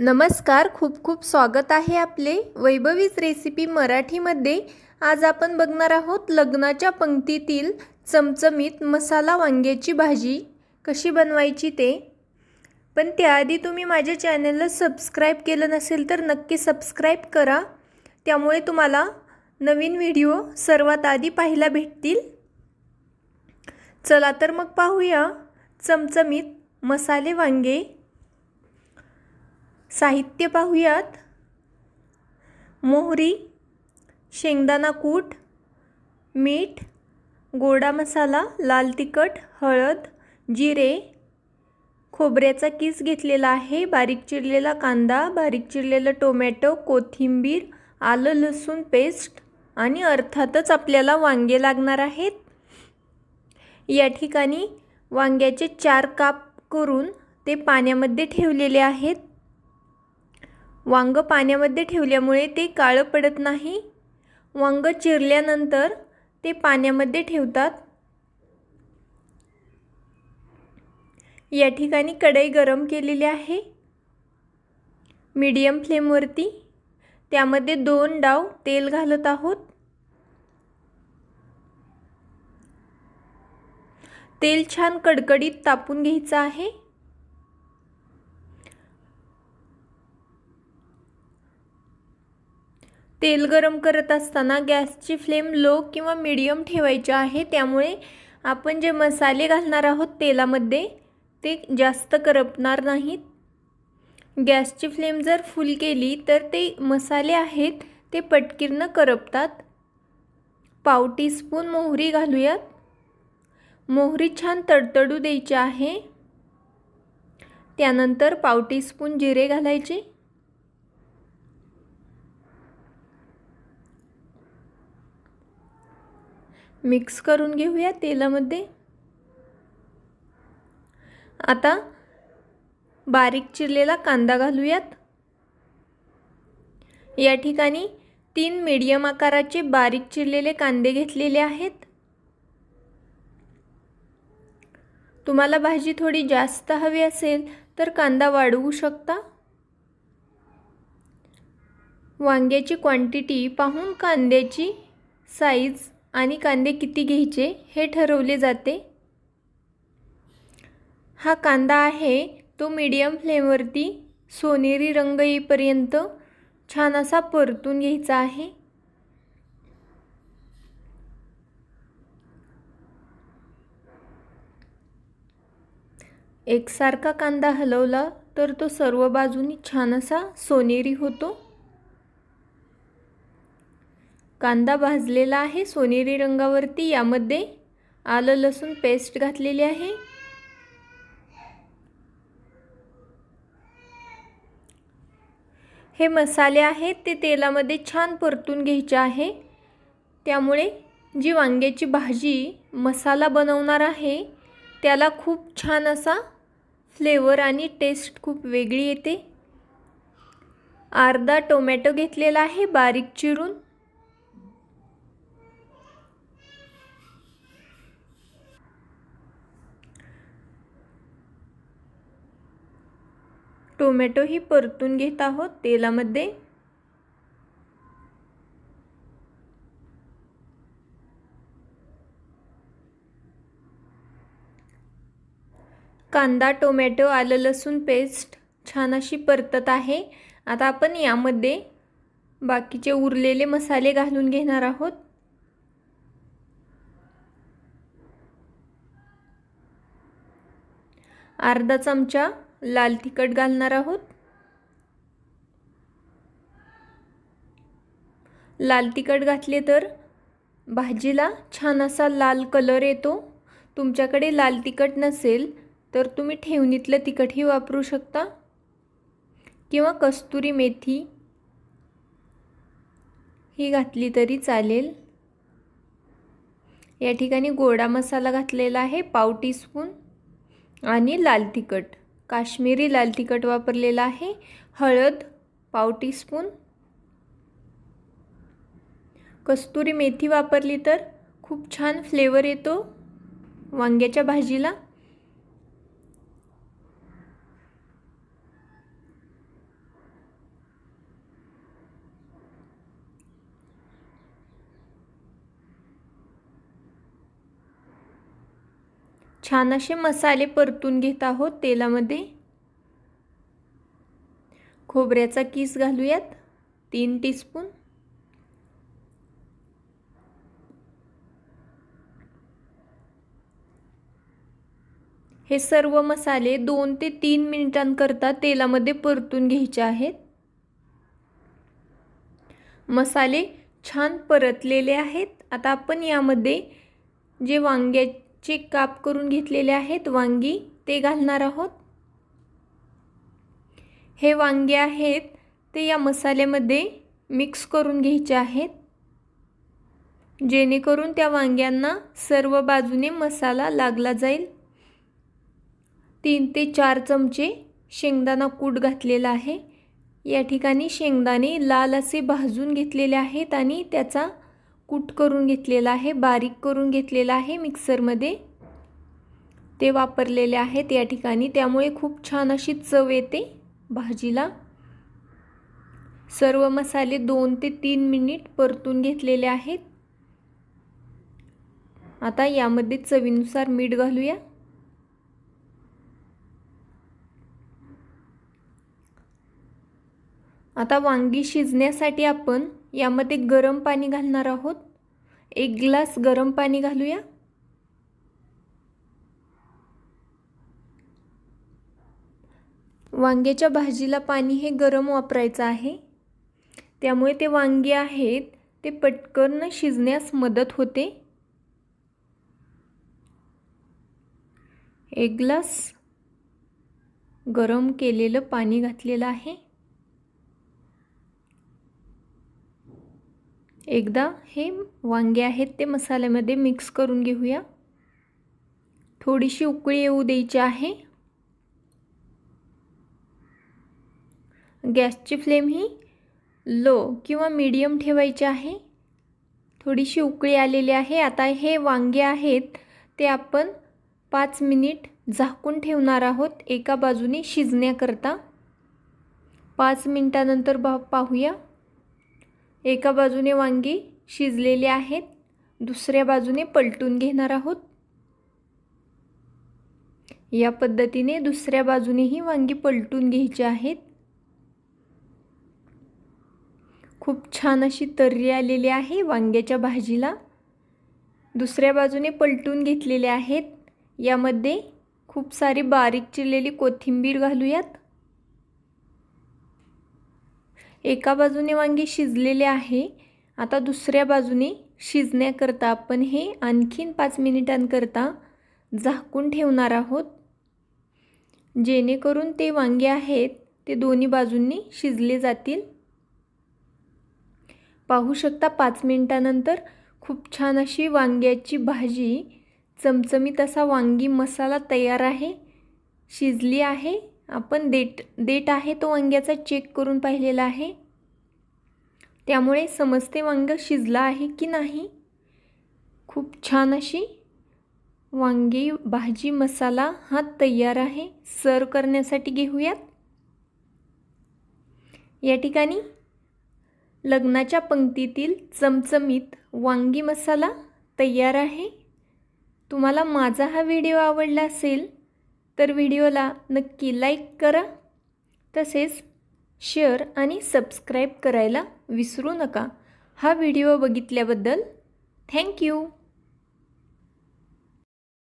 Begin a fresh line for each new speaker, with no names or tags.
नमस्कार खूप खूप स्वागत आहे आपले वैभवीच रेसिपी मराठीमध्ये आज आपण बघणार आहोत लग्नाच्या पंक्तीतील चमचमीत मसाला वांग्याची भाजी कशी बनवायची ते पण त्याआधी तुम्ही माझ्या चॅनलला सबस्क्राईब केलं नसेल तर नक्की सबस्क्राईब करा त्यामुळे तुम्हाला नवीन व्हिडिओ सर्वात आधी पाहायला भेटतील चला तर मग पाहूया चमचमीत मसाले वांगे साहित्य पाहूयात मोहरी शेंगदाणा कूट मीठ गोडा मसाला लाल तिखट हळद जिरे खोबऱ्याचा किस घेतलेला आहे बारीक चिरलेला कांदा बारीक चिरलेलं टोमॅटो कोथिंबीर आलं लसूण पेस्ट आणि अर्थातच आपल्याला वांगे लागणार आहेत या ठिकाणी वांग्याचे चार काप करून ते पाण्यामध्ये ठेवलेले आहेत वांग पाण्यामध्ये ठेवल्यामुळे ते काळं पडत नाही वांग चिरल्यानंतर ते पाण्यामध्ये ठेवतात या ठिकाणी कढई गरम केलेली आहे मीडियम फ्लेमवरती त्यामध्ये दोन डाव तेल घालत आहोत तेल छान कडकडीत तापून घ्यायचं आहे तेल गरम करत असताना गॅसची फ्लेम लो किंवा मिडियम ठेवायची आहे त्यामुळे आपण जे मसाले घालणार आहोत तेलामध्ये ते जास्त करपणार नाहीत गॅसची फ्लेम जर फुल केली तर ते मसाले आहेत ते पटकीरनं करपतात पाव स्पून मोहरी घालूयात मोहरी छान तडतडू द्यायची आहे त्यानंतर पाव स्पून जिरे घालायचे मिक्स करून घेऊया तेलामध्ये आता बारीक चिरलेला कांदा घालूयात या ठिकाणी तीन मीडियम आकाराचे बारीक चिरलेले कांदे घेतलेले आहेत तुम्हाला भाजी थोडी जास्त हवी असेल तर कांदा वाढवू शकता वांग्याची क्वांटिटी पाहून कांद्याची साईज आणि कांदे किती घ्यायचे हे ठरवले जाते हा कांदा आहे तो मीडियम फ्लेमवरती सोनेरी रंग येईपर्यंत छान असा परतून घ्यायचा आहे एकसारखा कांदा हलवला तर तो सर्व बाजूनी छान असा सोनेरी होतो कांदा भाजलेला आहे सोनेरी रंगावरती यामध्ये आलं लसूण पेस्ट घातलेली आहे हे मसाले आहेत ते तेलामध्ये छान परतून घ्यायचे आहे त्यामुळे जी वांग्याची भाजी मसाला बनवणार आहे त्याला खूप छान असा फ्लेवर आणि टेस्ट खूप वेगळी येते अर्धा टोमॅटो घेतलेला आहे बारीक चिरून ही परतून घेत आहोत तेलामध्ये कांदा टोमॅटो आलं लसूण पेस्ट छान अशी परतत आहे आता आपण यामध्ये बाकीचे उरलेले मसाले घालून घेणार आहोत अर्धा चमचा लाल तिखट घालणार आहोत लाल तिखट घातले तर भाजीला छान असा लाल कलर येतो तुमच्याकडे लाल तिखट नसेल तर तुम्ही ठेवणीतलं तिखटही वापरू शकता किंवा कस्तुरी मेथी ही घातली तरी चालेल या ठिकाणी गोडा मसाला घातलेला आहे पाव टीस्पून आणि लाल तिखट काश्मीरी लाल तिखट वापरलेलं आहे हळद पाव टीस्पून कस्तुरी मेथी वापरली तर खूप छान फ्लेवर येतो वांग्याच्या भाजीला छान असे मसाले परतून घेत आहोत तेलामध्ये खोबऱ्याचा किस घालूयात तीन टीस्पून हे सर्व मसाले दोन ते तीन मिनिटांकरता तेलामध्ये परतून घ्यायचे आहेत मसाले छान परतलेले आहेत आता आपण यामध्ये जे वांग्या चे काप करून घेतलेले आहेत वांगी ते घालणार आहोत हे वांगे आहेत ते या मसाल्यामध्ये मिक्स करून घ्यायचे आहेत जेणेकरून त्या वांग्यांना सर्व बाजूने मसाला लागला जाईल तीन ते चार चमचे शेंगदाणा कूट घातलेला आहे या ठिकाणी शेंगदाणे लाल असे भाजून घेतलेले आहेत आणि त्याचा कूट करून घेतलेला आहे बारीक करून घेतलेला आहे मिक्सरमध्ये ते वापरलेले आहेत या ठिकाणी त्यामुळे खूप छान अशी चव येते भाजीला सर्व मसाले दोन ते तीन मिनिट परतून घेतलेले आहेत आता यामध्ये चवीनुसार मीठ घालूया आता वांगी शिजण्यासाठी आपण यामध्ये गरम पाणी घालणार आहोत एक ग्लास गरम पाणी घालूया वांग्याच्या भाजीला पाणी हे गरम वापरायचं आहे त्यामुळे ते वांगे आहेत ते पटकन शिजण्यास मदत होते एक ग्लास गरम केलेलं पाणी घातलेलं आहे एकदा हे वांगे आहेत ते मसाल्यामध्ये मिक्स करून घेऊया थोडीशी उकळी येऊ द्यायची आहे गॅसची फ्लेम ही लो किंवा मीडियम ठेवायची आहे थोडीशी उकळी आलेली आहे आता हे वांगे आहेत ते आपण पाच मिनिट झाकून ठेवणार आहोत एका बाजूने शिजण्याकरता पाच मिनटानंतर बा पाहूया एका बाजूने वांगी शिजलेली आहेत दुसऱ्या बाजूने पलटून घेणार आहोत या पद्धतीने दुसऱ्या बाजूनेही वांगी पलटून घ्यायची आहेत खूप छान अशी तर्री आलेली आहे वांग्याच्या भाजीला दुसऱ्या बाजूने पलटून घेतलेले आहेत यामध्ये खूप सारी बारीक चिरलेली कोथिंबीर घालूयात एका बाजूने वांगी शिजलेले आहे आता दुसऱ्या बाजूने शिजण्याकरता आपण हे आणखीन पाच मिनिटांकरता झाकून ठेवणार आहोत जेणेकरून ते वांगे आहेत ते दोन्ही बाजूंनी शिजले जातील पाहू शकता पाच मिनिटानंतर खूप छान अशी वांग्याची भाजी चमचमीत असा वांगी मसाला तयार आहे शिजली आहे आपण देट देट आहे तो वांग्याचा चेक करून पाहिलेला आहे त्यामुळे समजते वांग शिजला आहे की नाही खूप छान अशी वांगी भाजी मसाला हा तयार आहे सर्व करण्यासाठी घेऊयात या ठिकाणी लग्नाच्या पंक्तीतील चमचमीत वांगी मसाला तयार आहे तुम्हाला माझा हा व्हिडिओ आवडला असेल तर व्हिडिओला नक्की लाईक करा तसेच शेअर आणि सबस्क्राईब करायला विसरू नका हा व्हिडिओ बघितल्याबद्दल थँक्यू